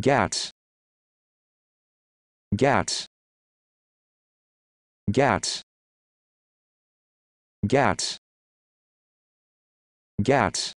Gats. Gats. Gats. Gats. Gats.